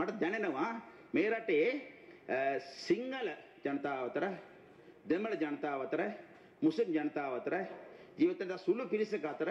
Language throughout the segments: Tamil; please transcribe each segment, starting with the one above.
මට දැනෙනවා මේ රටේ සිංහල ජනතාව අතර දෙමළ ජනතාව අතර මුස්ලිම් ජනතාව අතර ජීවිතන සුළු පිරිසක අතර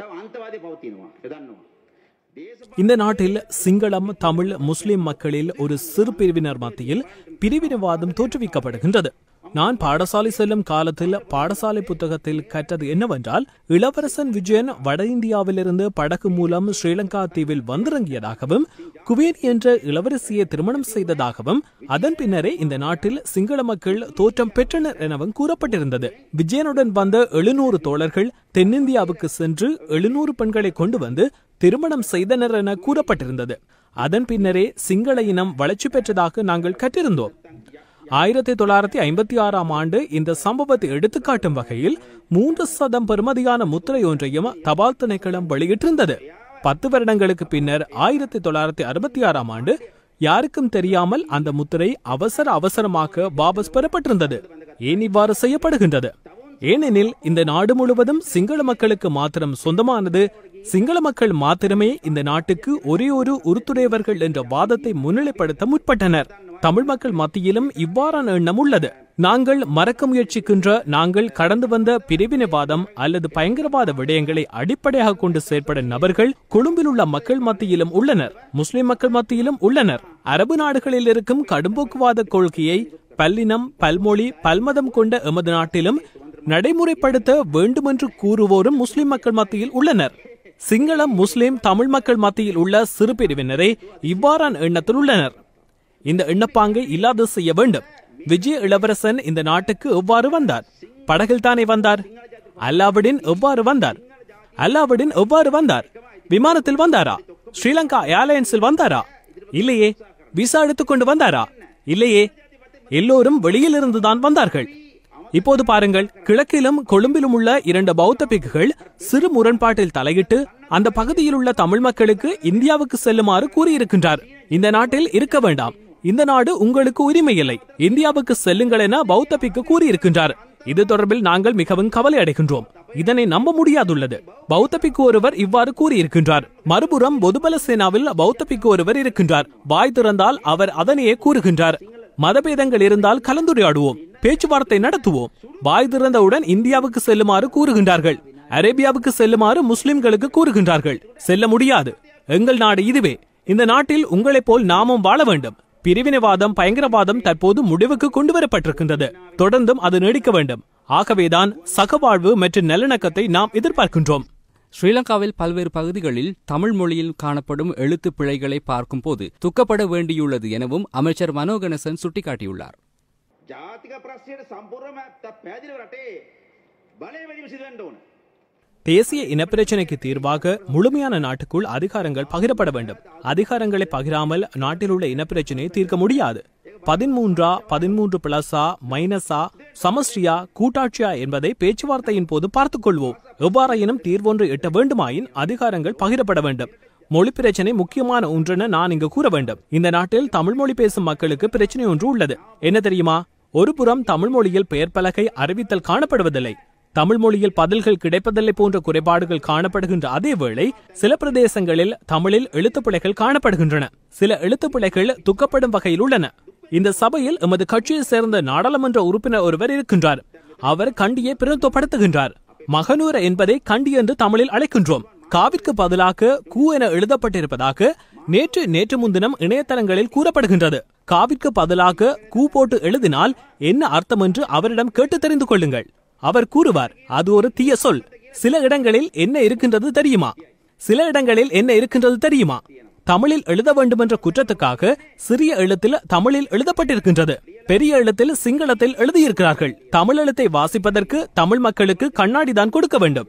තව අන්තවාදී පවතිනවා තියෙනවා දන්නවා இந்த நாட்டில் சிங்களம் தமிழ் முஸ்லிம் மக்களில் ஒரு சிறு பிரிவினர் மத்தியில் பிரிவினவாதம் தோற்றுவிக்கப்படுகின்றது நான் பாடசாலை செல்லும் காலத்தில் பாடசாலை புத்தகத்தில் கற்றது என்னவென்றால் இளவரசன் விஜயன் வட இந்தியாவிலிருந்து படகு மூலம் ஸ்ரீலங்கா தீவில் வந்திறங்கியதாகவும் குவேரி என்ற இளவரசியை திருமணம் செய்ததாகவும் அதன் பின்னரே இந்த நாட்டில் சிங்கள மக்கள் தோற்றம் பெற்றனர் எனவும் கூறப்பட்டிருந்தது விஜயனுடன் வந்த எழுநூறு தோழர்கள் தென்னிந்தியாவுக்கு சென்று எழுநூறு பெண்களை கொண்டு வந்து திருமணம் செய்தனர் என கூறப்பட்டிருந்தது அதன் பின்னரே சிங்கள இனம் வளர்ச்சி பெற்றதாக நாங்கள் கற்றிருந்தோம் ஆயிரத்தி தொள்ளாயிரத்தி ஐம்பத்தி ஆறாம் ஆண்டு இந்த சம்பவத்தை எடுத்துக்காட்டும் வகையில் மூன்று சதம் பெறுமதியான முத்திரை ஒன்றையும் தபால் திணைக்களம் வெளியிட்டிருந்தது பத்து வருடங்களுக்கு பின்னர் ஆயிரத்தி தொள்ளாயிரத்தி அறுபத்தி ஆறாம் ஆண்டு யாருக்கும் தெரியாமல் அந்த முத்திரை அவசர அவசரமாக வாபஸ் பெறப்பட்டிருந்தது ஏன் இவ்வாறு செய்யப்படுகின்றது ஏனெனில் இந்த நாடு முழுவதும் சிங்கள மக்களுக்கு மாத்திரம் சொந்தமானது சிங்கள மக்கள் மாத்திரமே இந்த நாட்டுக்கு ஒரே ஒரு உருத்துடையவர்கள் என்ற வாதத்தை முன்னிலைப்படுத்த முற்பட்டனர் தமிழ் மக்கள் மத்தியிலும் இவ்வாறான எண்ணம் உள்ளது நாங்கள் மறக்க முயற்சிக்கின்ற நாங்கள் கடந்து வந்த பிரிவினைவாதம் அல்லது பயங்கரவாத விடயங்களை அடிப்படையாக கொண்டு செயற்படும் நபர்கள் கொழும்பில் உள்ள மக்கள் மத்தியிலும் உள்ளனர் முஸ்லிம் மக்கள் மத்தியிலும் உள்ளனர் அரபு நாடுகளில் இருக்கும் கடும்போக்குவாத கொள்கையை பல்லினம் பல்மொழி பல்மதம் கொண்ட எமது நாட்டிலும் நடைமுறைப்படுத்த வேண்டுமென்று கூறுவோரும் முஸ்லிம் மக்கள் மத்தியில் உள்ளனர் சிங்களம் முஸ்லிம் தமிழ் மக்கள் மத்தியில் உள்ள சிறு பிரிவினரே இவ்வாறான எண்ணத்தில் உள்ளனர் இந்த எண்ணப்பாங்கை இல்லாது செய்ய வேண்டும் விஜய இளவரசன் இந்த நாட்டுக்கு எவ்வாறு வந்தார் படகில் தானே வந்தார் அல்லாவுடன் எவ்வாறு வந்தார் அல்லாவுடன் எவ்வாறு வந்தார் விமானத்தில் வந்தாரா ஸ்ரீலங்கா ஏர்லைன்ஸில் வந்தாரா இல்லையே விசா எடுத்துக்கொண்டு வந்தாரா இல்லையே எல்லோரும் வெளியிலிருந்து தான் வந்தார்கள் இப்போது பாருங்கள் கிழக்கிலும் கொழும்பிலும் உள்ள இரண்டு பௌத்த பிக்குகள் சிறு முரண்பாட்டில் தலையிட்டு அந்த பகுதியில் உள்ள தமிழ் மக்களுக்கு இந்தியாவுக்கு செல்லுமாறு கூறியிருக்கின்றார் இந்த நாட்டில் இருக்க வேண்டாம் இந்த நாடு உங்களுக்கு உரிமை இல்லை இந்தியாவுக்கு செல்லுங்கள் என பௌத்த பிக்கு கூறியிருக்கின்றார் இது தொடர்பில் நாங்கள் மிகவும் கவலை அடைகின்றோம் இதனை நம்ப முடியாதுள்ளது பௌத்த பிக்கு ஒருவர் இவ்வாறு கூறியிருக்கின்றார் மறுபுறம் பொதுபல சேனாவில் பௌத்த பிக்கு ஒருவர் இருக்கின்றார் வாய் திறந்தால் அவர் அதனையே கூறுகின்றார் மதபேதங்கள் இருந்தால் கலந்துரையாடுவோம் பேச்சுவார்த்தை நடத்துவோம் வாய் திறந்தவுடன் இந்தியாவுக்கு செல்லுமாறு கூறுகின்றார்கள் அரேபியாவுக்கு செல்லுமாறு முஸ்லிம்களுக்கு கூறுகின்றார்கள் செல்ல முடியாது எங்கள் நாடு இதுவே இந்த நாட்டில் உங்களைப் போல் நாமும் வாழ வேண்டும் பிரிவினைவாதம் பயங்கரவாதம் தற்போது முடிவுக்கு கொண்டுவரப்பட்டிருக்கின்றது தொடர்ந்தும் அது நீடிக்க வேண்டும் ஆகவேதான் சகவாழ்வு மற்றும் நல்லிணக்கத்தை நாம் எதிர்பார்க்கின்றோம் ஸ்ரீலங்காவில் பல்வேறு பகுதிகளில் தமிழ் மொழியில் காணப்படும் எழுத்து பிழைகளை பார்க்கும்போது துக்கப்பட வேண்டியுள்ளது எனவும் அமைச்சர் மனோகணசன் சுட்டிக்காட்டியுள்ளார் தேசிய இனப்பிரச்சனைக்கு தீர்வாக முழுமையான நாட்டுக்குள் அதிகாரங்கள் பகிரப்பட வேண்டும் அதிகாரங்களை பகிராமல் நாட்டில் உள்ள இனப்பிரச்சனையை தீர்க்க முடியாது பதிமூன்றா பதிமூன்று பிளஸா மைனஸா சமஸ்ட்ரியா கூட்டாட்சியா என்பதை பேச்சுவார்த்தையின் போது பார்த்துக் கொள்வோம் எவ்வாறாயினும் தீர்வொன்று எட்ட வேண்டுமாயின் அதிகாரங்கள் பகிரப்பட வேண்டும் மொழி பிரச்சனை முக்கியமான ஒன்றென நான் இங்கு கூற வேண்டும் இந்த நாட்டில் தமிழ் மொழி பேசும் மக்களுக்கு பிரச்சனை ஒன்று உள்ளது என்ன தெரியுமா ஒரு புறம் தமிழ் மொழியில் பெயர் பலகை அறிவித்தல் காணப்படுவதில்லை தமிழ் மொழியில் பதில்கள் கிடைப்பதில்லை போன்ற குறைபாடுகள் காணப்படுகின்ற அதேவேளை சில பிரதேசங்களில் தமிழில் எழுத்துப்பிழைகள் காணப்படுகின்றன சில எழுத்துப்பிழைகள் துக்கப்படும் வகையில் உள்ளன இந்த சபையில் எமது கட்சியை சேர்ந்த நாடாளுமன்ற உறுப்பினர் ஒருவர் இருக்கின்றார் அவர் கண்டியை பிரதித்துவப்படுத்துகின்றார் மகனூர என்பதை கண்டி என்று தமிழில் அழைக்கின்றோம் காவிற்கு பதிலாக கூ என எழுதப்பட்டிருப்பதாக நேற்று நேற்று முன்தினம் இணையதளங்களில் கூறப்படுகின்றது காவிற்கு பதிலாக கூ போட்டு எழுதினால் என்ன அர்த்தம் என்று அவரிடம் கேட்டு தெரிந்து கொள்ளுங்கள் அவர் கூறுவார் அது ஒரு தீய சொல் சில இடங்களில் என்ன இருக்கின்றது தெரியுமா சில இடங்களில் என்ன இருக்கின்றது தெரியுமா தமிழில் எழுத வேண்டும் என்ற குற்றத்துக்காக சிறிய எழுத்தில் தமிழில் எழுதப்பட்டிருக்கின்றது பெரிய எழுத்தில் சிங்களத்தில் எழுதியிருக்கிறார்கள் தமிழ் எழுத்தை வாசிப்பதற்கு தமிழ் மக்களுக்கு கண்ணாடிதான் கொடுக்க வேண்டும்